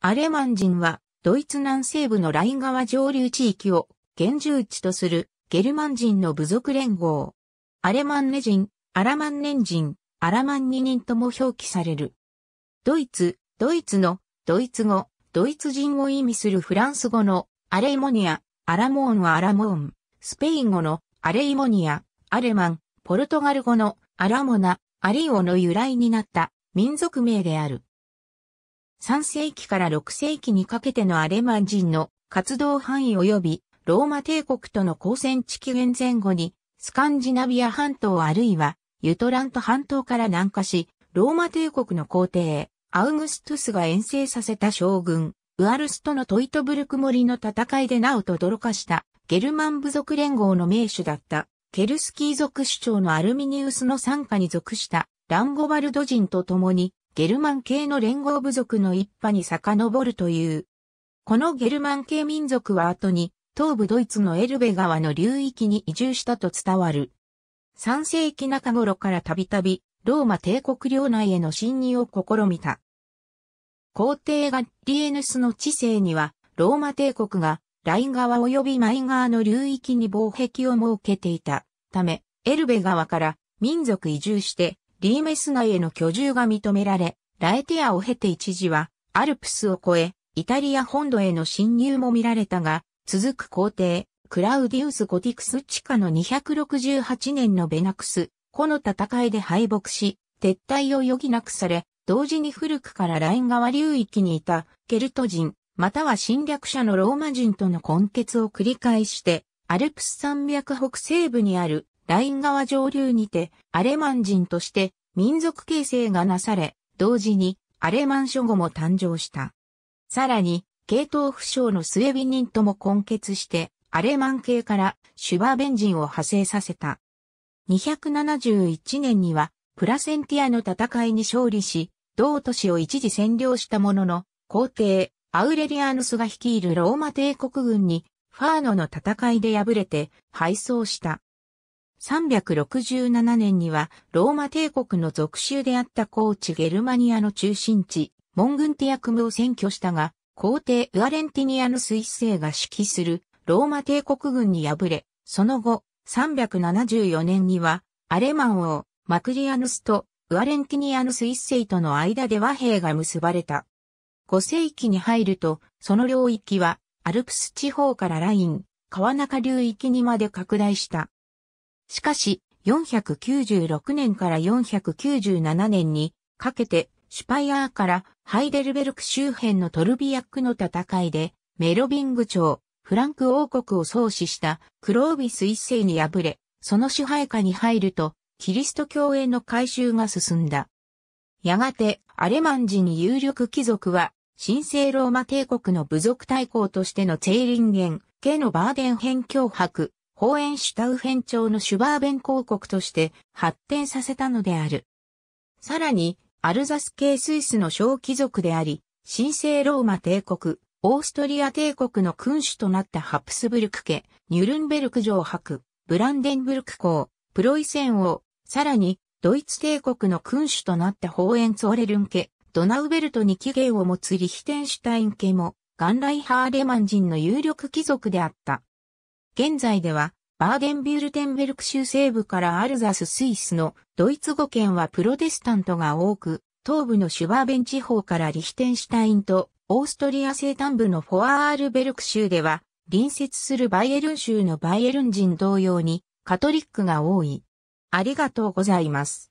アレマン人は、ドイツ南西部のライン川上流地域を原住地とするゲルマン人の部族連合。アレマンネ人、アラマンネン人、アラマンニ人とも表記される。ドイツ、ドイツの、ドイツ語、ドイツ人を意味するフランス語のアレイモニア、アラモーンはアラモーン、スペイン語のアレイモニア、アレマン、ポルトガル語のアラモナ、アリオの由来になった民族名である。3世紀から6世紀にかけてのアレマン人の活動範囲及びローマ帝国との交戦地期限前後にスカンジナビア半島あるいはユトラント半島から南下し、ローマ帝国の皇帝、アウグストゥスが遠征させた将軍、ウアルストのトイトブルク森の戦いでなおとどろかしたゲルマン部族連合の名手だったケルスキー族首長のアルミニウスの傘下に属したランゴバルド人と共にゲルマン系の連合部族の一派に遡るという。このゲルマン系民族は後に、東部ドイツのエルベ川の流域に移住したと伝わる。3世紀中頃からたびたび、ローマ帝国領内への侵入を試みた。皇帝がリエヌスの治世には、ローマ帝国が、ライン川及びマイ川の流域に防壁を設けていたため、エルベ川から民族移住して、リーメス内への居住が認められ、ラエティアを経て一時は、アルプスを越え、イタリア本土への侵入も見られたが、続く皇帝、クラウディウス・ゴティクス地下の268年のベナクス、この戦いで敗北し、撤退を余儀なくされ、同時に古くからライン川流域にいたケルト人、または侵略者のローマ人との根結を繰り返して、アルプス山脈北西部にあるライン川上流にて、アレマン人として民族形成がなされ、同時にアレマン諸語も誕生した。さらに、系統不詳のス尾人とも根結して、アレマン系からシュバーベン人を派生させた。271年には、プラセンティアの戦いに勝利し、同都市を一時占領したものの、皇帝、アウレリアヌスが率いるローマ帝国軍に、ファーノの戦いで敗れて、敗走した。367年にはローマ帝国の属州であった高知ゲルマニアの中心地、モングンティアクムを占拠したが、皇帝ウアレンティニアの一星が指揮するローマ帝国軍に敗れ、その後、374年には、アレマン王、マクリアヌスとウアレンティニアヌス一世との間で和平が結ばれた。5世紀に入ると、その領域は、アルプス地方からライン、川中流域にまで拡大した。しかし、496年から497年にかけてシュパイアーからハイデルベルク周辺のトルビアックの戦いでメロビング朝、フランク王国を創始したクロービス一世に敗れ、その支配下に入るとキリスト教への改修が進んだ。やがてアレマン人有力貴族は神聖ローマ帝国の部族対抗としてのツェーリンゲン、ケのバーデン辺境伯、ホーエンシュタウフェン朝のシュバーベン公国として発展させたのである。さらに、アルザス系スイスの小貴族であり、神聖ローマ帝国、オーストリア帝国の君主となったハプスブルク家、ニュルンベルク城博、ブランデンブルク公、プロイセン王、さらに、ドイツ帝国の君主となったホーエンツォレルン家、ドナウベルトに起源を持つリヒテンシュタイン家も、元来ハーレマン人の有力貴族であった。現在では、バーデンビュルテンベルク州西部からアルザススイスのドイツ語圏はプロテスタントが多く、東部のシュバーベン地方からリヒテンシュタインとオーストリア西端部のフォアールベルク州では、隣接するバイエルン州のバイエルン人同様にカトリックが多い。ありがとうございます。